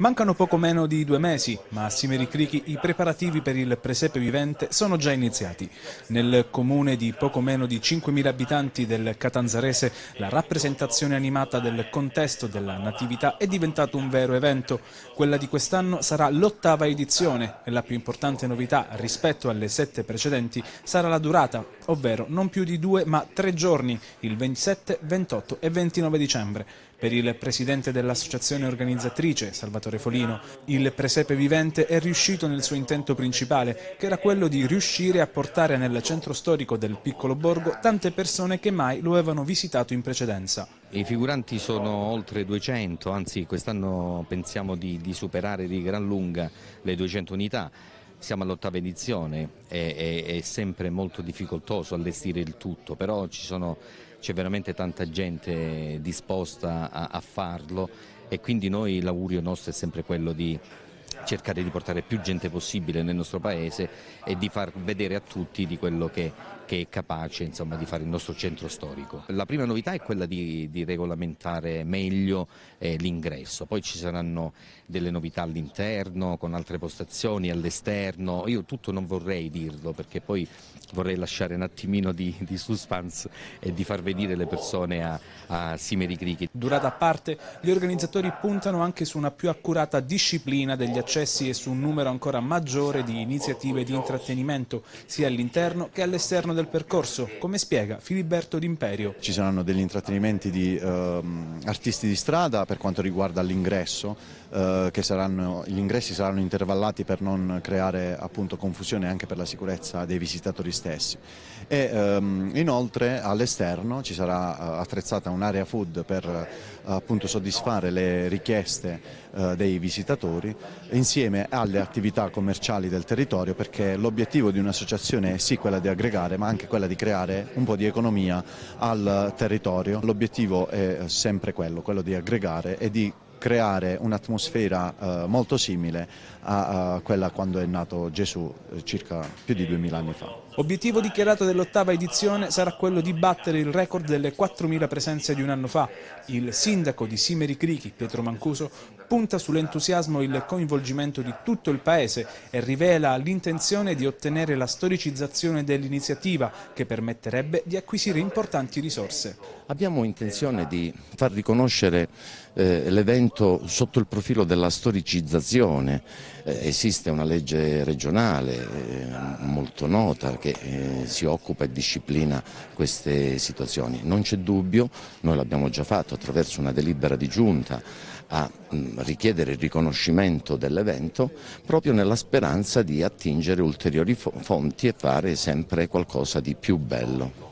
Mancano poco meno di due mesi, ma a Simeri Crichi i preparativi per il presepe vivente sono già iniziati. Nel comune di poco meno di 5.000 abitanti del Catanzarese, la rappresentazione animata del contesto della Natività è diventato un vero evento. Quella di quest'anno sarà l'ottava edizione e la più importante novità rispetto alle sette precedenti sarà la durata, ovvero non più di due ma tre giorni, il 27, 28 e 29 dicembre. Per il presidente dell'associazione organizzatrice, Salvatore Folino, il presepe vivente è riuscito nel suo intento principale, che era quello di riuscire a portare nel centro storico del piccolo borgo tante persone che mai lo avevano visitato in precedenza. I figuranti sono oltre 200, anzi quest'anno pensiamo di, di superare di gran lunga le 200 unità siamo all'ottava edizione, è, è, è, sempre molto difficoltoso allestire il tutto, però c'è veramente tanta gente disposta a, a farlo e quindi noi l'augurio nostro è sempre quello di cercare di portare più gente possibile nel nostro paese e di far vedere a tutti di quello che, che è capace insomma, di fare il nostro centro storico. La prima novità è quella di, di regolamentare meglio eh, l'ingresso, poi ci saranno delle novità all'interno, con altre postazioni, all'esterno, io tutto non vorrei dirlo perché poi vorrei lasciare un attimino di, di suspense e di far venire le persone a, a Simeri Cricket. Durata a parte, gli organizzatori puntano anche su una più accurata disciplina degli agli accessi e su un numero ancora maggiore di iniziative di intrattenimento, sia all'interno che all'esterno del percorso, come spiega Filiberto D'Imperio. Ci saranno degli intrattenimenti di eh, artisti di strada per quanto riguarda l'ingresso, eh, che saranno, gli ingressi saranno intervallati per non creare appunto, confusione anche per la sicurezza dei visitatori stessi. E, ehm, inoltre all'esterno ci sarà eh, attrezzata un'area food per eh, appunto, soddisfare le richieste eh, dei visitatori insieme alle attività commerciali del territorio perché l'obiettivo di un'associazione è sì quella di aggregare ma anche quella di creare un po' di economia al territorio. L'obiettivo è sempre quello, quello di aggregare e di creare un'atmosfera eh, molto simile a, a, quella quando è nato Gesù eh, circa più di 2000 anni fa. Obiettivo dichiarato dell'ottava edizione sarà quello di battere il record delle 4.000 presenze di un anno fa. Il sindaco di Simeri Crichi, Pietro Mancuso, punta sull'entusiasmo e il coinvolgimento di tutto il Paese e rivela l'intenzione di ottenere la storicizzazione dell'iniziativa che permetterebbe di acquisire importanti risorse. Abbiamo intenzione di far riconoscere eh, l'evento sotto il profilo della storicizzazione. Eh, esiste una legge regionale eh, molto nota che eh, si occupa e disciplina queste situazioni. Non c'è dubbio, noi l'abbiamo già fatto attraverso una delibera di giunta a mm, richiedere il riconoscimento dell'evento proprio nella speranza di attingere ulteriori fonti e fare sempre qualcosa di più bello.